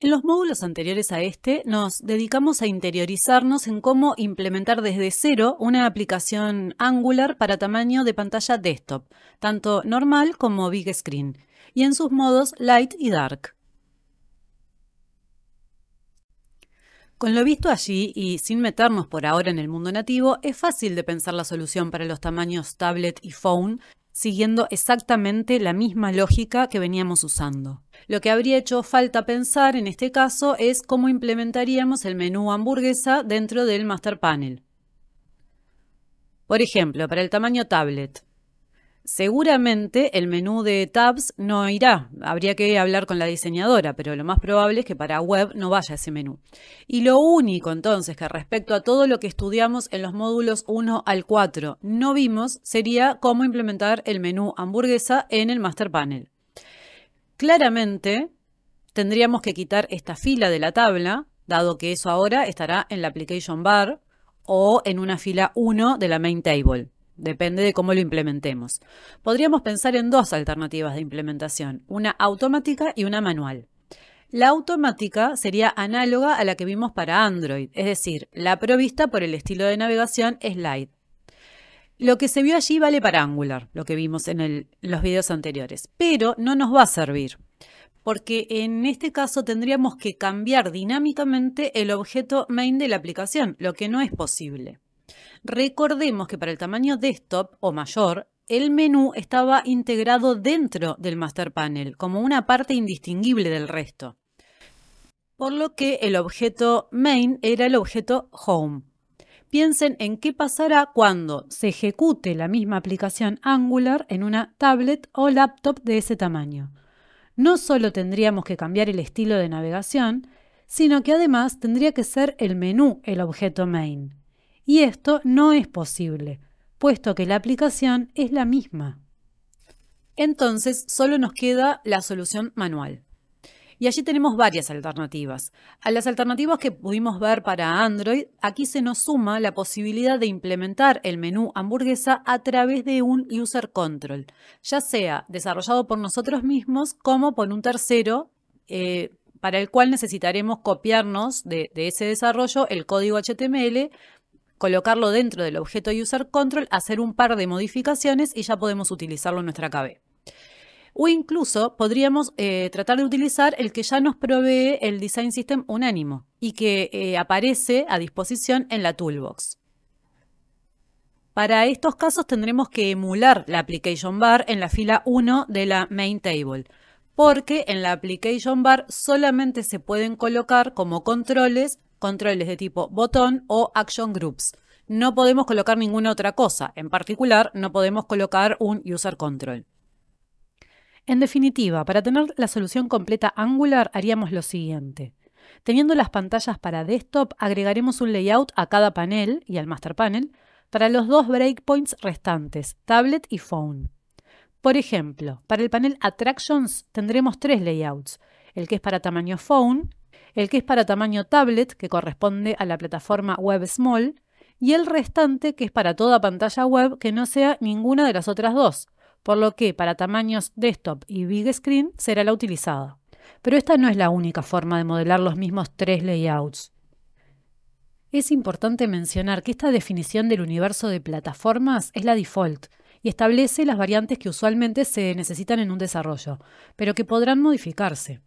En los módulos anteriores a este, nos dedicamos a interiorizarnos en cómo implementar desde cero una aplicación Angular para tamaño de pantalla desktop, tanto normal como big screen, y en sus modos light y dark. Con lo visto allí y sin meternos por ahora en el mundo nativo, es fácil de pensar la solución para los tamaños tablet y phone siguiendo exactamente la misma lógica que veníamos usando. Lo que habría hecho falta pensar en este caso es cómo implementaríamos el menú hamburguesa dentro del Master Panel. Por ejemplo, para el tamaño tablet, Seguramente el menú de tabs no irá, habría que hablar con la diseñadora, pero lo más probable es que para web no vaya ese menú. Y lo único entonces que respecto a todo lo que estudiamos en los módulos 1 al 4 no vimos sería cómo implementar el menú hamburguesa en el master panel. Claramente tendríamos que quitar esta fila de la tabla, dado que eso ahora estará en la application bar o en una fila 1 de la main table. Depende de cómo lo implementemos. Podríamos pensar en dos alternativas de implementación, una automática y una manual. La automática sería análoga a la que vimos para Android, es decir, la provista por el estilo de navegación Slide. Lo que se vio allí vale para Angular, lo que vimos en, los videos anteriores, pero no nos va a servir, porque en este caso tendríamos que cambiar dinámicamente el objeto main de la aplicación, lo que no es posible. Recordemos que para el tamaño desktop o mayor, el menú estaba integrado dentro del Master Panel, como una parte indistinguible del resto. Por lo que el objeto main era el objeto home. Piensen en qué pasará cuando se ejecute la misma aplicación Angular en una tablet o laptop de ese tamaño. No solo tendríamos que cambiar el estilo de navegación, sino que además tendría que ser el menú el objeto main. Y esto no es posible, puesto que la aplicación es la misma. Entonces, solo nos queda la solución manual. Y allí tenemos varias alternativas. A las alternativas que pudimos ver para Android, aquí se nos suma la posibilidad de implementar el menú hamburguesa a través de un user control, ya sea desarrollado por nosotros mismos como por un tercero, eh, para el cual necesitaremos copiarnos de ese desarrollo el código HTML colocarlo dentro del objeto user control, hacer un par de modificaciones y ya podemos utilizarlo en nuestra KB. O incluso podríamos eh, tratar de utilizar el que ya nos provee el Design System Unánimo y que eh, aparece a disposición en la Toolbox. Para estos casos tendremos que emular la Application Bar en la fila 1 de la Main Table, porque en la Application Bar solamente se pueden colocar como controles controles de tipo botón o action groups. No podemos colocar ninguna otra cosa, en particular no podemos colocar un user control. En definitiva, para tener la solución completa Angular haríamos lo siguiente. Teniendo las pantallas para desktop, agregaremos un layout a cada panel y al master panel para los dos breakpoints restantes, tablet y phone. Por ejemplo, para el panel Attractions tendremos tres layouts, el que es para tamaño phone, el que es para tamaño tablet, que corresponde a la plataforma Web Small, y el restante, que es para toda pantalla web, que no sea ninguna de las otras dos, por lo que para tamaños desktop y big screen será la utilizada. Pero esta no es la única forma de modelar los mismos tres layouts. Es importante mencionar que esta definición del universo de plataformas es la default y establece las variantes que usualmente se necesitan en un desarrollo, pero que podrán modificarse.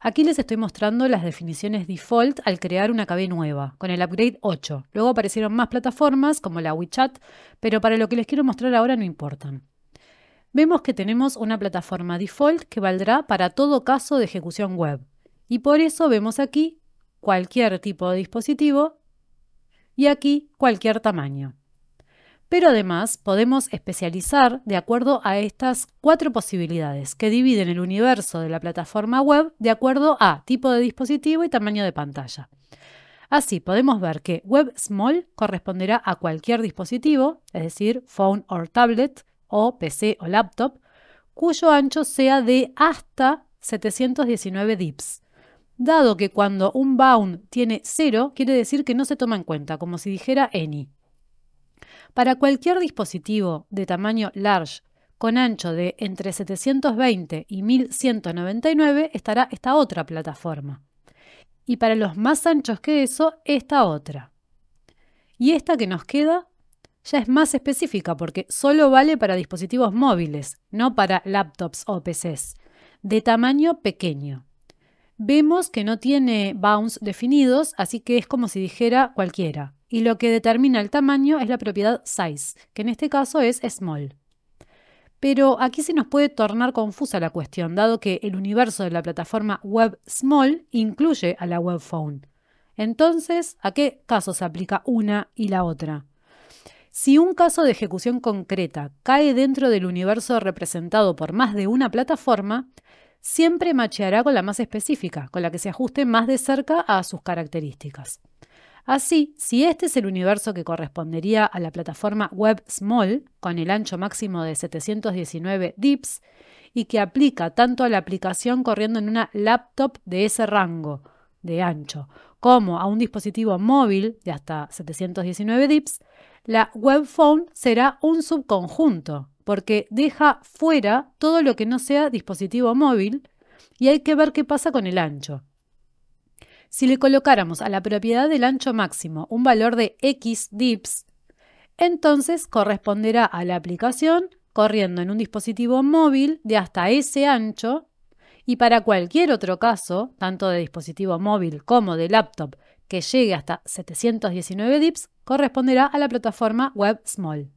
Aquí les estoy mostrando las definiciones default al crear una KB nueva, con el upgrade 8. Luego aparecieron más plataformas como la WeChat, pero para lo que les quiero mostrar ahora no importan. Vemos que tenemos una plataforma default que valdrá para todo caso de ejecución web. Y por eso vemos aquí cualquier tipo de dispositivo y aquí cualquier tamaño pero además podemos especializar de acuerdo a estas cuatro posibilidades que dividen el universo de la plataforma web de acuerdo a tipo de dispositivo y tamaño de pantalla. Así podemos ver que Web Small corresponderá a cualquier dispositivo, es decir, phone o tablet o PC o laptop, cuyo ancho sea de hasta 719 dips. Dado que cuando un bound tiene 0, quiere decir que no se toma en cuenta, como si dijera any. Para cualquier dispositivo de tamaño large con ancho de entre 720 y 1199 estará esta otra plataforma. Y para los más anchos que eso, esta otra. Y esta que nos queda ya es más específica porque solo vale para dispositivos móviles, no para laptops o PCs, de tamaño pequeño. Vemos que no tiene bounds definidos, así que es como si dijera cualquiera, y lo que determina el tamaño es la propiedad size, que en este caso es small. Pero aquí se nos puede tornar confusa la cuestión, dado que el universo de la plataforma web small incluye a la web phone. Entonces, ¿a qué caso se aplica una y la otra? Si un caso de ejecución concreta cae dentro del universo representado por más de una plataforma, siempre macheará con la más específica, con la que se ajuste más de cerca a sus características. Así, si este es el universo que correspondería a la plataforma Web Small, con el ancho máximo de 719 DIPS, y que aplica tanto a la aplicación corriendo en una laptop de ese rango de ancho, como a un dispositivo móvil de hasta 719 DIPS, la Web Phone será un subconjunto, porque deja fuera todo lo que no sea dispositivo móvil y hay que ver qué pasa con el ancho. Si le colocáramos a la propiedad del ancho máximo un valor de x dips, entonces corresponderá a la aplicación corriendo en un dispositivo móvil de hasta ese ancho y para cualquier otro caso, tanto de dispositivo móvil como de laptop, que llegue hasta 719 dips, corresponderá a la plataforma Web Small.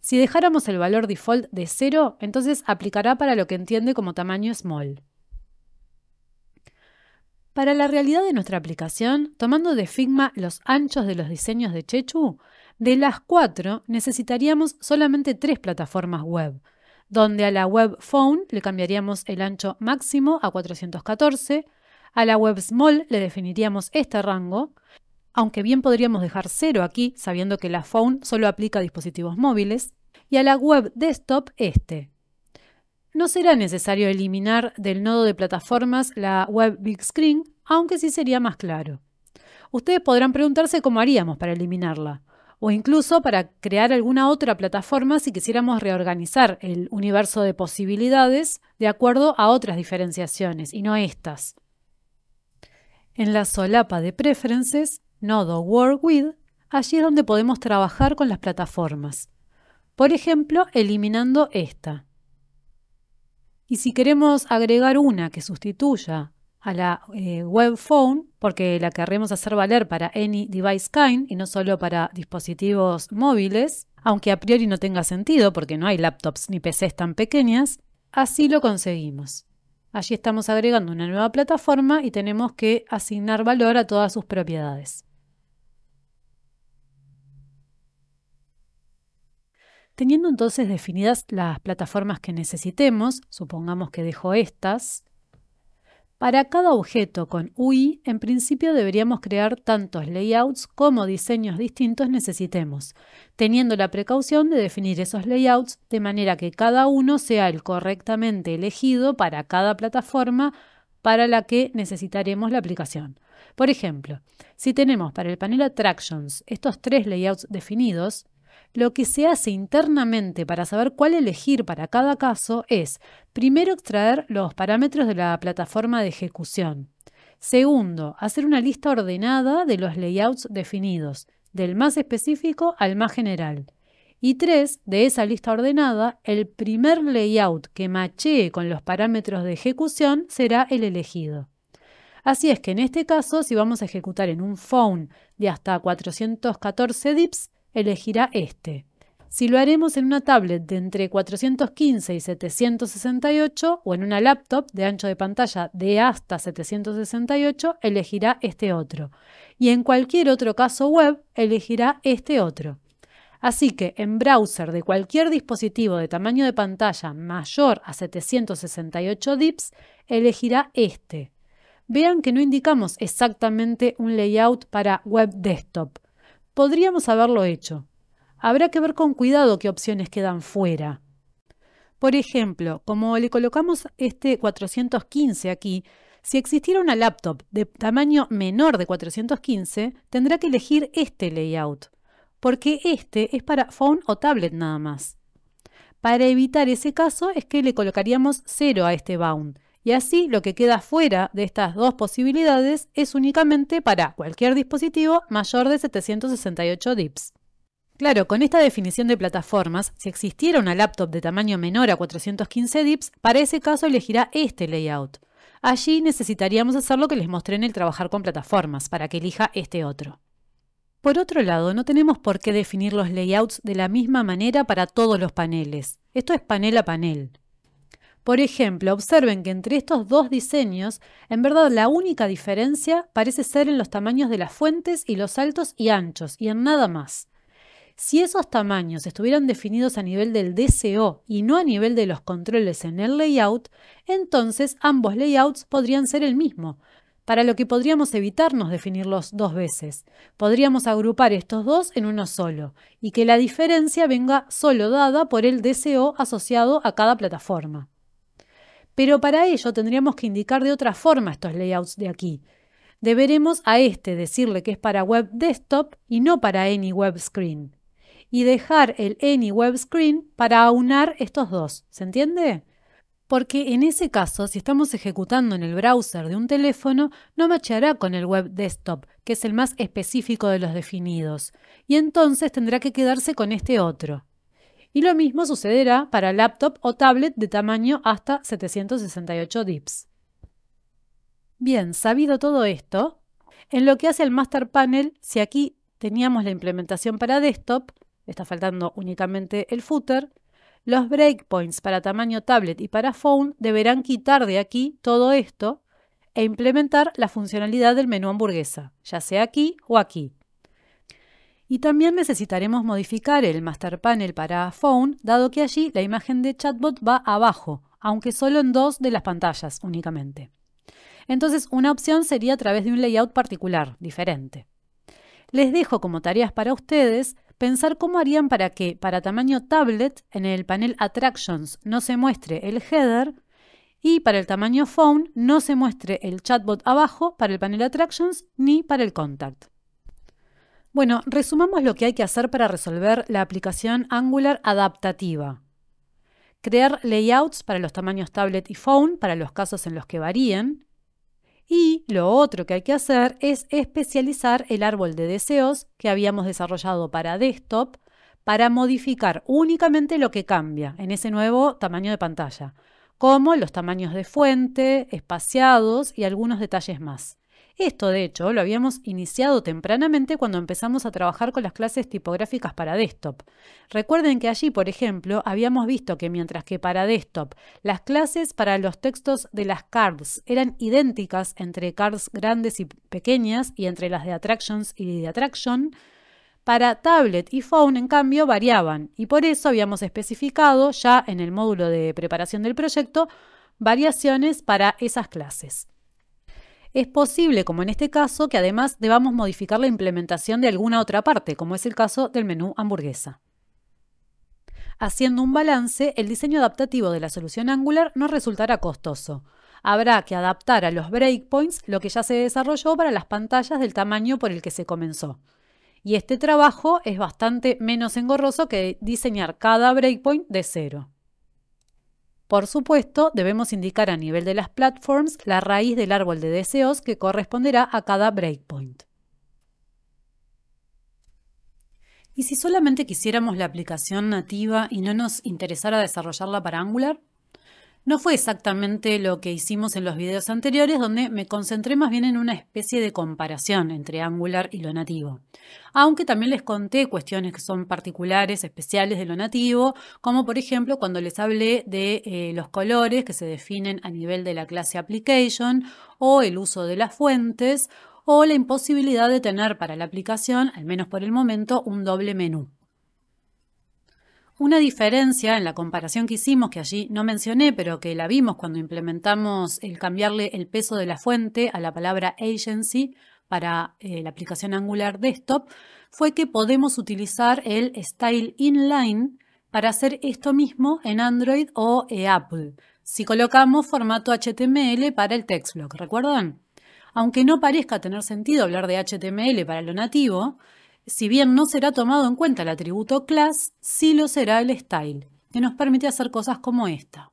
Si dejáramos el valor default de 0, entonces aplicará para lo que entiende como tamaño small. Para la realidad de nuestra aplicación, tomando de Figma los anchos de los diseños de Chechu, de las cuatro necesitaríamos solamente tres plataformas web, donde a la web phone le cambiaríamos el ancho máximo a 414, a la web small le definiríamos este rango, aunque bien podríamos dejar cero aquí, sabiendo que la phone solo aplica a dispositivos móviles, y a la web desktop este, no será necesario eliminar del nodo de plataformas la web Big Screen, aunque sí sería más claro. Ustedes podrán preguntarse cómo haríamos para eliminarla, o incluso para crear alguna otra plataforma si quisiéramos reorganizar el universo de posibilidades de acuerdo a otras diferenciaciones y no estas. En la solapa de Preferences, nodo Work With, allí es donde podemos trabajar con las plataformas. Por ejemplo, eliminando esta. Y si queremos agregar una que sustituya a la eh, web phone, porque la querremos hacer valer para any device kind y no solo para dispositivos móviles, aunque a priori no tenga sentido porque no hay laptops ni PCs tan pequeñas, así lo conseguimos. Allí estamos agregando una nueva plataforma y tenemos que asignar valor a todas sus propiedades. Teniendo entonces definidas las plataformas que necesitemos, supongamos que dejo estas, para cada objeto con UI, en principio deberíamos crear tantos layouts como diseños distintos necesitemos, teniendo la precaución de definir esos layouts de manera que cada uno sea el correctamente elegido para cada plataforma para la que necesitaremos la aplicación. Por ejemplo, si tenemos para el panel Attractions estos tres layouts definidos, lo que se hace internamente para saber cuál elegir para cada caso es, primero, extraer los parámetros de la plataforma de ejecución. Segundo, hacer una lista ordenada de los layouts definidos, del más específico al más general. Y tres, de esa lista ordenada, el primer layout que machee con los parámetros de ejecución será el elegido. Así es que en este caso, si vamos a ejecutar en un phone de hasta 414 dips, elegirá este. Si lo haremos en una tablet de entre 415 y 768 o en una laptop de ancho de pantalla de hasta 768, elegirá este otro. Y en cualquier otro caso web, elegirá este otro. Así que en browser de cualquier dispositivo de tamaño de pantalla mayor a 768 dips, elegirá este. Vean que no indicamos exactamente un layout para web desktop, podríamos haberlo hecho. Habrá que ver con cuidado qué opciones quedan fuera. Por ejemplo, como le colocamos este 415 aquí, si existiera una laptop de tamaño menor de 415, tendrá que elegir este layout, porque este es para phone o tablet nada más. Para evitar ese caso es que le colocaríamos 0 a este bound y así lo que queda fuera de estas dos posibilidades es únicamente para cualquier dispositivo mayor de 768 DIPS. Claro, con esta definición de plataformas, si existiera una laptop de tamaño menor a 415 DIPS, para ese caso elegirá este layout. Allí necesitaríamos hacer lo que les mostré en el trabajar con plataformas, para que elija este otro. Por otro lado, no tenemos por qué definir los layouts de la misma manera para todos los paneles. Esto es panel a panel. Por ejemplo, observen que entre estos dos diseños, en verdad la única diferencia parece ser en los tamaños de las fuentes y los altos y anchos, y en nada más. Si esos tamaños estuvieran definidos a nivel del DCO y no a nivel de los controles en el layout, entonces ambos layouts podrían ser el mismo, para lo que podríamos evitarnos definirlos dos veces. Podríamos agrupar estos dos en uno solo y que la diferencia venga solo dada por el DCO asociado a cada plataforma. Pero para ello tendríamos que indicar de otra forma estos layouts de aquí. Deberemos a este decirle que es para web desktop y no para any web screen. Y dejar el any web screen para aunar estos dos. ¿Se entiende? Porque en ese caso, si estamos ejecutando en el browser de un teléfono, no marchará con el web desktop, que es el más específico de los definidos, y entonces tendrá que quedarse con este otro. Y lo mismo sucederá para laptop o tablet de tamaño hasta 768 DIPS. Bien, sabido todo esto, en lo que hace al Master Panel, si aquí teníamos la implementación para desktop, está faltando únicamente el footer, los breakpoints para tamaño tablet y para phone deberán quitar de aquí todo esto e implementar la funcionalidad del menú hamburguesa, ya sea aquí o aquí. Y también necesitaremos modificar el Master Panel para Phone, dado que allí la imagen de chatbot va abajo, aunque solo en dos de las pantallas únicamente. Entonces, una opción sería a través de un layout particular, diferente. Les dejo como tareas para ustedes pensar cómo harían para que, para tamaño tablet, en el panel Attractions no se muestre el header y para el tamaño phone no se muestre el chatbot abajo para el panel Attractions ni para el contact. Bueno, resumamos lo que hay que hacer para resolver la aplicación Angular adaptativa. Crear layouts para los tamaños tablet y phone, para los casos en los que varíen. Y lo otro que hay que hacer es especializar el árbol de deseos que habíamos desarrollado para desktop para modificar únicamente lo que cambia en ese nuevo tamaño de pantalla, como los tamaños de fuente, espaciados y algunos detalles más. Esto, de hecho, lo habíamos iniciado tempranamente cuando empezamos a trabajar con las clases tipográficas para desktop. Recuerden que allí, por ejemplo, habíamos visto que mientras que para desktop las clases para los textos de las cards eran idénticas entre cards grandes y pequeñas y entre las de attractions y de attraction, para tablet y phone, en cambio, variaban, y por eso habíamos especificado ya en el módulo de preparación del proyecto variaciones para esas clases es posible, como en este caso, que además debamos modificar la implementación de alguna otra parte, como es el caso del menú hamburguesa. Haciendo un balance, el diseño adaptativo de la solución Angular no resultará costoso. Habrá que adaptar a los breakpoints lo que ya se desarrolló para las pantallas del tamaño por el que se comenzó. Y este trabajo es bastante menos engorroso que diseñar cada breakpoint de cero. Por supuesto, debemos indicar a nivel de las platforms la raíz del árbol de deseos que corresponderá a cada breakpoint. ¿Y si solamente quisiéramos la aplicación nativa y no nos interesara desarrollarla para Angular? No fue exactamente lo que hicimos en los videos anteriores, donde me concentré más bien en una especie de comparación entre Angular y lo nativo. Aunque también les conté cuestiones que son particulares, especiales de lo nativo, como por ejemplo cuando les hablé de eh, los colores que se definen a nivel de la clase Application o el uso de las fuentes o la imposibilidad de tener para la aplicación, al menos por el momento, un doble menú. Una diferencia en la comparación que hicimos, que allí no mencioné, pero que la vimos cuando implementamos el cambiarle el peso de la fuente a la palabra agency para eh, la aplicación Angular Desktop, fue que podemos utilizar el style inline para hacer esto mismo en Android o eh, Apple. Si colocamos formato HTML para el text ¿recuerdan? Aunque no parezca tener sentido hablar de HTML para lo nativo, si bien no será tomado en cuenta el atributo class, sí lo será el style, que nos permite hacer cosas como esta.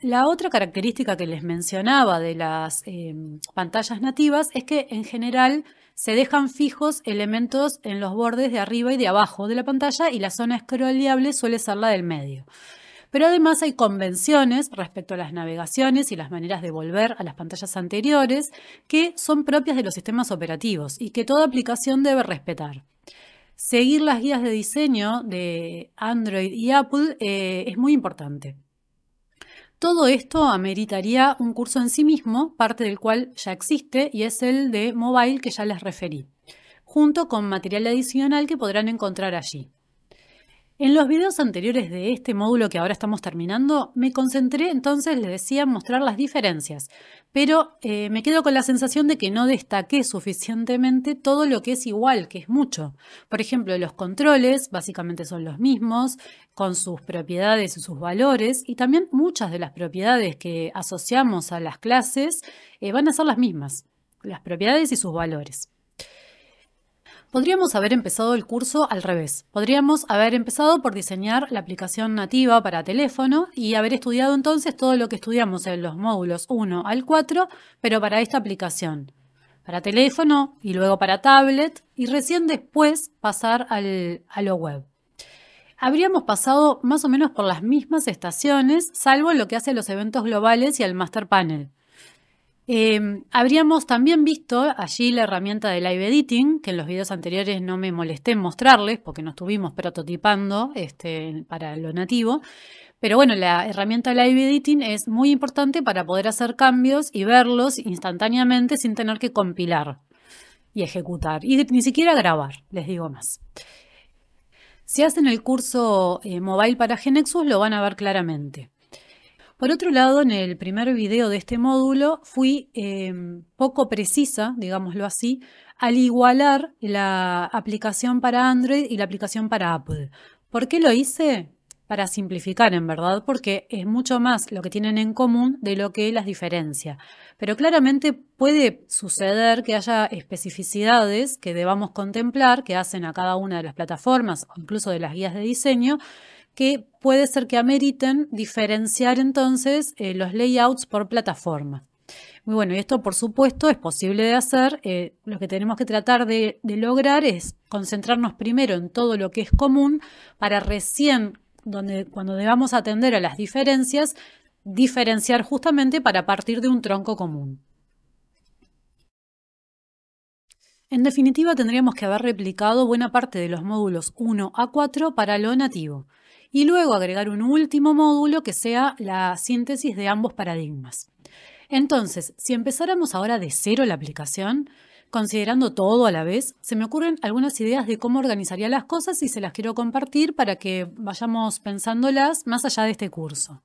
La otra característica que les mencionaba de las em, pantallas nativas es que en general se dejan fijos elementos en los bordes de arriba y de abajo de la pantalla y la zona scrolleable suele ser la del medio. Pero además hay convenciones respecto a las navegaciones y las maneras de volver a las pantallas anteriores que son propias de los sistemas operativos y que toda aplicación debe respetar. Seguir las guías de diseño de Android y Apple eh, es muy importante. Todo esto ameritaría un curso en sí mismo, parte del cual ya existe y es el de mobile que ya les referí, junto con material adicional que podrán encontrar allí. En los videos anteriores de este módulo que ahora estamos terminando, me concentré entonces, les decía, en mostrar las diferencias, pero eh, me quedo con la sensación de que no destaqué suficientemente todo lo que es igual, que es mucho. Por ejemplo, los controles básicamente son los mismos, con sus propiedades y sus valores, y también muchas de las propiedades que asociamos a las clases eh, van a ser las mismas, las propiedades y sus valores. Podríamos haber empezado el curso al revés. Podríamos haber empezado por diseñar la aplicación nativa para teléfono y haber estudiado entonces todo lo que estudiamos en los módulos 1 al 4, pero para esta aplicación. Para teléfono y luego para tablet y recién después pasar al, a lo web. Habríamos pasado más o menos por las mismas estaciones, salvo lo que hace a los eventos globales y al master panel. Em, habríamos también visto allí la herramienta de live editing, que en los videos anteriores no me molesté en mostrarles porque nos estuvimos prototipando este, para lo nativo. Pero bueno, la herramienta de live editing es muy importante para poder hacer cambios y verlos instantáneamente sin tener que compilar y ejecutar. Y ni siquiera grabar, les digo más. Si hacen el curso eh, mobile para Genexus lo van a ver claramente. Por otro lado, en el primer video de este módulo fui eh, poco precisa, digámoslo así, al igualar la aplicación para Android y la aplicación para Apple. ¿Por qué lo hice? Para simplificar, en verdad, porque es mucho más lo que tienen en común de lo que las diferencias. Pero claramente puede suceder que haya especificidades que debamos contemplar, que hacen a cada una de las plataformas o incluso de las guías de diseño, que puede ser que ameriten diferenciar entonces eh, los layouts por plataforma. Muy bueno, y esto por supuesto es posible de hacer. Eh, lo que tenemos que tratar de, lograr es concentrarnos primero en todo lo que es común para recién, donde, cuando debamos atender a las diferencias, diferenciar justamente para partir de un tronco común. En definitiva, tendríamos que haber replicado buena parte de los módulos 1 a 4 para lo nativo y luego agregar un último módulo que sea la síntesis de ambos paradigmas. Entonces, si empezáramos ahora de cero la aplicación, considerando todo a la vez, se me ocurren algunas ideas de cómo organizaría las cosas y se las quiero compartir para que vayamos pensándolas más allá de este curso.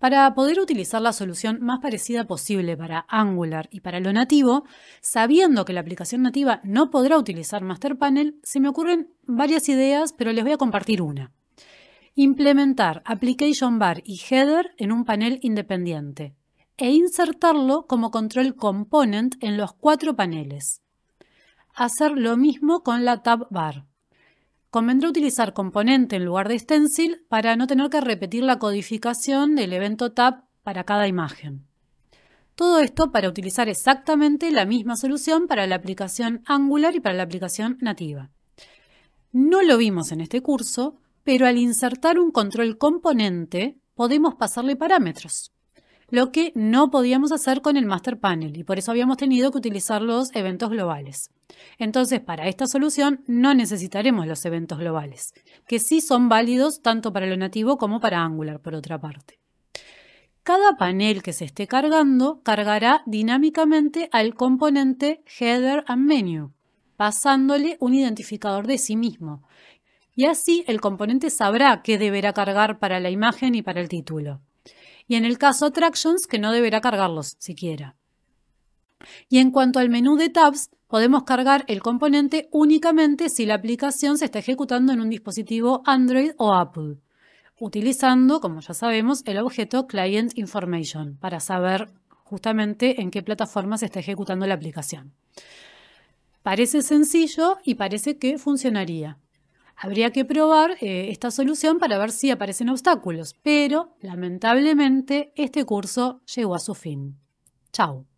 Para poder utilizar la solución más parecida posible para Angular y para lo nativo, sabiendo que la aplicación nativa no podrá utilizar Master Panel, se me ocurren varias ideas, pero les voy a compartir una implementar Application Bar y Header en un panel independiente e insertarlo como control component en los cuatro paneles. Hacer lo mismo con la tab bar. Convendrá utilizar componente en lugar de stencil para no tener que repetir la codificación del evento tab para cada imagen. Todo esto para utilizar exactamente la misma solución para la aplicación Angular y para la aplicación nativa. No lo vimos en este curso, pero al insertar un control componente podemos pasarle parámetros, lo que no podíamos hacer con el master panel y por eso habíamos tenido que utilizar los eventos globales. Entonces, para esta solución no necesitaremos los eventos globales, que sí son válidos tanto para lo nativo como para Angular, por otra parte. Cada panel que se esté cargando cargará dinámicamente al componente header and menu, pasándole un identificador de sí mismo, y así el componente sabrá qué deberá cargar para la imagen y para el título. Y en el caso Attractions, que no deberá cargarlos siquiera. Y en cuanto al menú de tabs, podemos cargar el componente únicamente si la aplicación se está ejecutando en un dispositivo Android o Apple, utilizando, como ya sabemos, el objeto Client Information para saber justamente en qué plataforma se está ejecutando la aplicación. Parece sencillo y parece que funcionaría. Habría que probar eh, esta solución para ver si aparecen obstáculos, pero lamentablemente este curso llegó a su fin. Chao.